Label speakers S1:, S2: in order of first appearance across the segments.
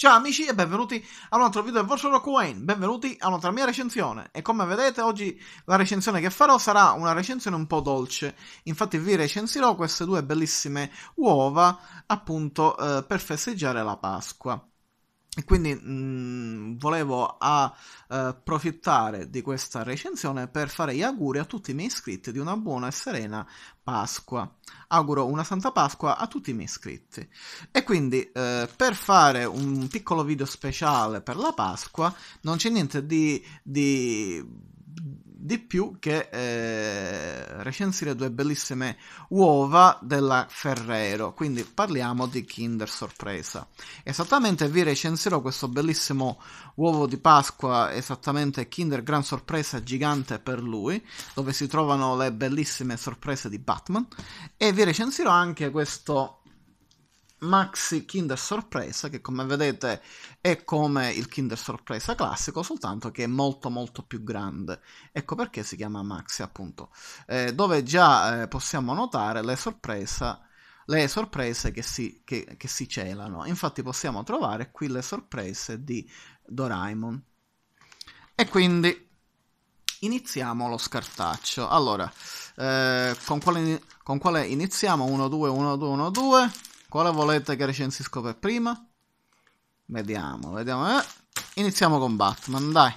S1: Ciao amici e benvenuti a un altro video del vostro Rock Wayne, benvenuti a un'altra mia recensione e come vedete oggi la recensione che farò sarà una recensione un po' dolce, infatti vi recensirò queste due bellissime uova appunto eh, per festeggiare la Pasqua. E quindi mh, mm, volevo eh, approfittare eh, di questa recensione per fare gli auguri a tutti i miei iscritti di una buona e serena Pasqua. Auguro una Santa Pasqua a tutti i miei iscritti. E quindi eh, per fare un piccolo video speciale per la Pasqua non c'è niente di, di di più che eh, recensire due bellissime uova della Ferrero, quindi parliamo di Kinder Sorpresa. Esattamente vi recensirò questo bellissimo uovo di Pasqua, esattamente Kinder Gran Sorpresa gigante per lui, dove si trovano le bellissime sorprese di Batman, e vi recensirò anche questo maxi Kinder Sorpresa che come vedete è come il Kinder Sorpresa classico soltanto che è molto molto più grande ecco perché si chiama maxi appunto eh, dove già eh, possiamo notare le, sorpresa, le sorprese che si, che, che si celano infatti possiamo trovare qui le sorprese di Doraemon e quindi iniziamo lo scartaccio allora eh, con, quale, con quale iniziamo 1 2 1 2 1 2 quale volete che recensisco per prima? Vediamo, vediamo. Eh, iniziamo con Batman, dai.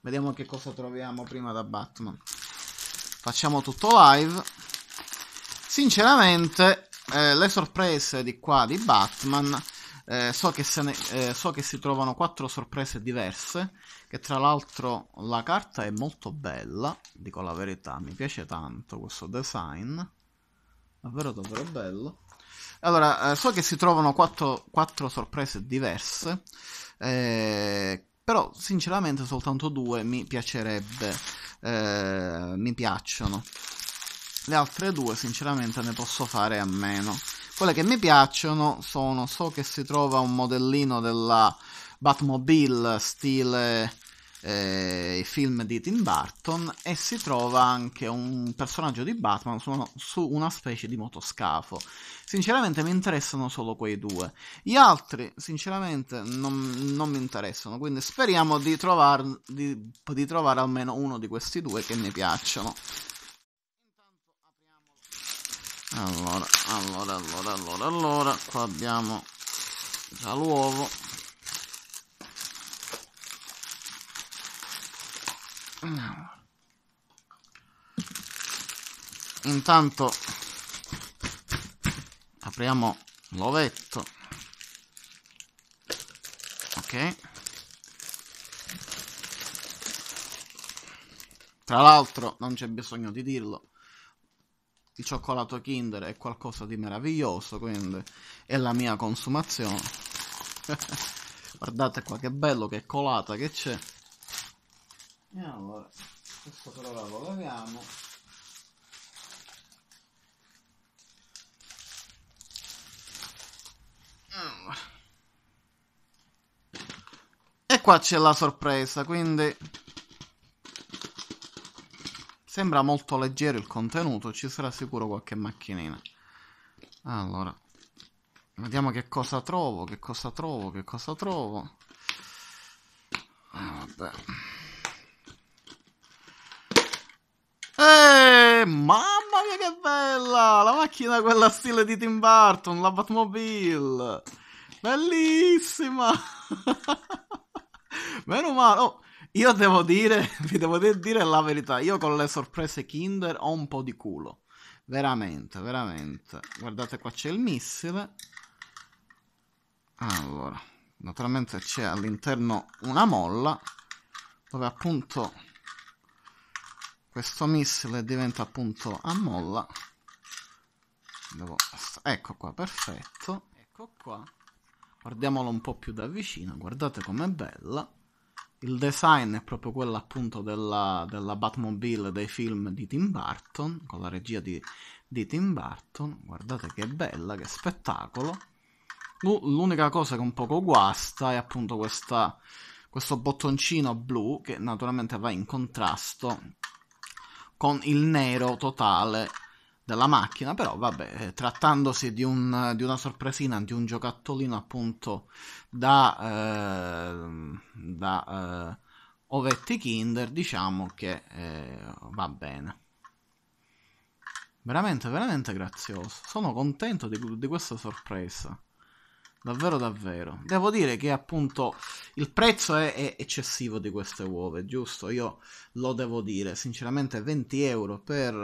S1: Vediamo che cosa troviamo prima da Batman. Facciamo tutto live. Sinceramente, eh, le sorprese di qua di Batman. Eh, so, che ne, eh, so, che si trovano quattro sorprese diverse, che tra l'altro la carta è molto bella, dico la verità, mi piace tanto questo design, davvero davvero bello. Allora, eh, so che si trovano quattro, quattro sorprese diverse, eh, però sinceramente soltanto due mi piacerebbe, eh, mi piacciono. Le altre due sinceramente ne posso fare a meno. Quelle che mi piacciono sono, so che si trova un modellino della Batmobile stile eh, film di Tim Burton e si trova anche un personaggio di Batman su una, su una specie di motoscafo. Sinceramente mi interessano solo quei due. Gli altri, sinceramente, non, non mi interessano. Quindi speriamo di, trovar, di, di trovare almeno uno di questi due che mi piacciono. Allora, allora, allora, allora, allora, qua abbiamo già l'uovo. intanto apriamo l'ovetto ok tra l'altro non c'è bisogno di dirlo il cioccolato kinder è qualcosa di meraviglioso quindi è la mia consumazione guardate qua che bello che colata che c'è e allora questo però lo leviamo qua c'è la sorpresa, quindi... Sembra molto leggero il contenuto, ci sarà sicuro qualche macchinina. Allora, vediamo che cosa trovo, che cosa trovo, che cosa trovo. Ah, vabbè. Eeeh, mamma mia che bella! La macchina quella stile di Tim Burton, la Batmobile! Bellissima! Meno male. Oh, io devo dire, vi devo dire la verità, io con le sorprese Kinder ho un po' di culo. Veramente, veramente. Guardate qua c'è il missile. Allora, naturalmente c'è all'interno una molla dove appunto questo missile diventa appunto a molla. Devo... Ecco qua, perfetto. Ecco qua. Guardiamolo un po' più da vicino, guardate com'è bella il design è proprio quello appunto della, della, Batmobile dei film di Tim Burton, con la regia di, di Tim Burton. Guardate che bella, che spettacolo. L'unica cosa che un poco guasta è appunto questa, questo bottoncino blu che naturalmente va in contrasto con il nero totale della macchina, però vabbè, trattandosi di, un, di una sorpresina, di un giocattolino appunto da, eh, da eh, ovetti kinder, diciamo che eh, va bene. Veramente, veramente grazioso. Sono contento di, di questa sorpresa. Davvero, davvero. Devo dire che appunto il prezzo è, è eccessivo di queste uova, giusto? Io lo devo dire, sinceramente 20 euro per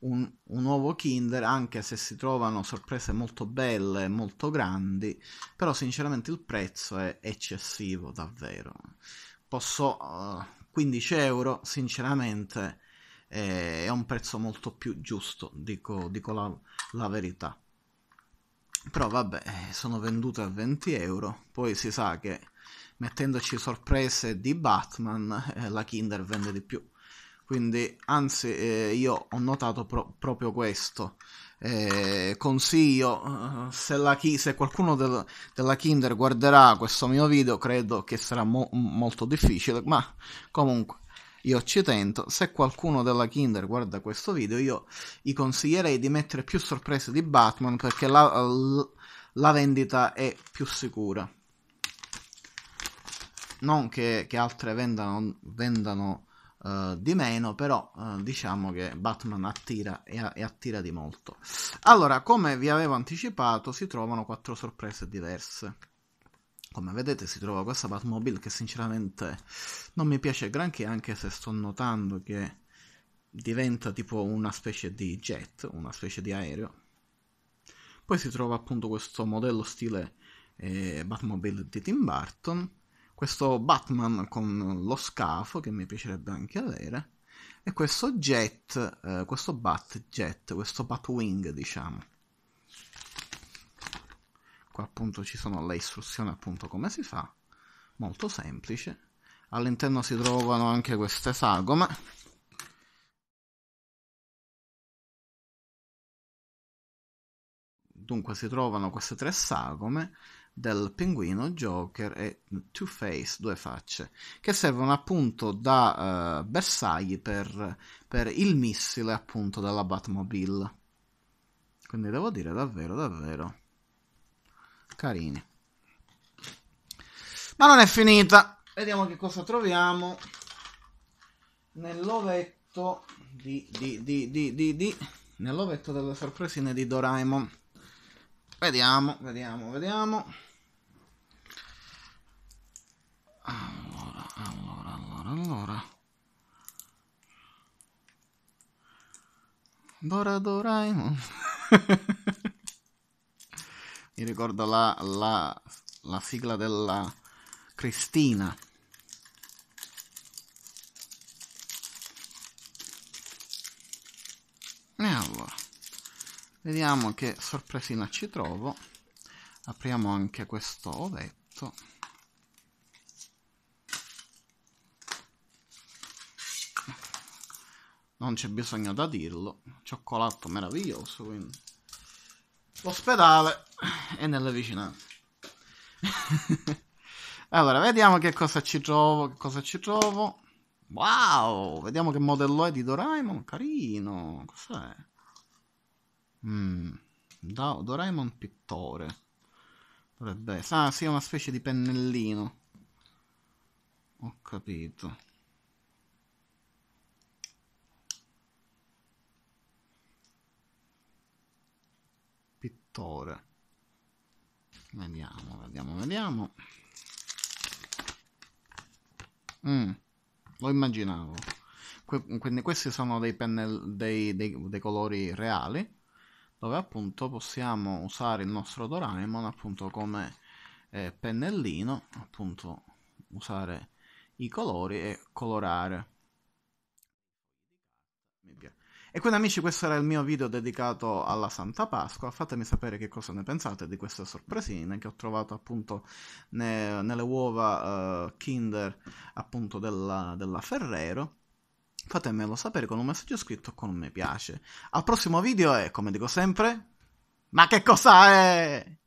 S1: un, un, uovo Kinder, anche se si trovano sorprese molto belle, molto grandi, però sinceramente il prezzo è eccessivo, davvero. Posso... Uh, eh, 15 euro, sinceramente, eh, è un prezzo molto più giusto, dico, dico la, la verità. Però vabbè, eh, sono vendute a 20 euro. Poi si sa che mettendoci sorprese di Batman, eh, la Kinder vende di più. Quindi, anzi, eh, io ho notato pro- proprio questo. Eh, consiglio, eh, se, chi- se qualcuno del- della Kinder guarderà questo mio video, credo che sarà mo- molto difficile, ma comunque io ci tento, se qualcuno della Kinder guarda questo video, io gli consiglierei di mettere più sorprese di Batman perché la, la vendita è più sicura. Non che, che altre vendano, vendano Uh, di meno, però uh, diciamo che Batman attira e, e, attira di molto. Allora, come vi avevo anticipato, si trovano quattro sorprese diverse. Come vedete si trova questa Batmobile che sinceramente non mi piace granché anche se sto notando che diventa tipo una specie di jet, una specie di aereo. Poi si trova appunto questo modello stile eh, Batmobile di Tim Burton, questo Batman con lo scafo che mi piacerebbe anche avere e questo jet, eh, questo Batjet, questo Batwing diciamo qua appunto ci sono le istruzioni appunto come si fa, molto semplice. All'interno si trovano anche queste sagome. Dunque si trovano queste tre sagome del pinguino, Joker e Two-Face, due facce, che servono appunto da eh, bersagli per, per il missile appunto della Batmobile. Quindi devo dire davvero davvero carini. Ma non è finita. Vediamo che cosa troviamo nell'ovetto di, di, di, di, di, di nell'ovetto delle sorpresine di Doraemon. Vediamo, vediamo, vediamo. Allora, allora, allora, allora. Dora Doraemon. mi ricordo la, la, la sigla della Cristina e allora vediamo che sorpresina ci trovo apriamo anche questo ovetto non c'è bisogno da dirlo cioccolato meraviglioso quindi l'ospedale è nelle vicinanze. allora, vediamo che cosa ci trovo, che cosa ci trovo. Wow, vediamo che modello è di Doraemon, carino. Cos'è? Mm, Doraemon pittore. Dovrebbe essere... Ah, sì, è una specie di pennellino. Ho capito. attore vediamo vediamo vediamo mm, lo immaginavo quindi questi sono dei, pennel- dei, dei, dei colori reali dove appunto possiamo usare il nostro Doraemon appunto come eh, pennellino appunto usare i colori e colorare e quindi amici questo era il mio video dedicato alla Santa Pasqua, fatemi sapere che cosa ne pensate di queste sorpresine che ho trovato appunto ne, nelle uova uh, Kinder appunto della, della Ferrero. Fatemelo sapere con un messaggio scritto o con un mi piace. Al prossimo video e come dico sempre, ma che cosa è?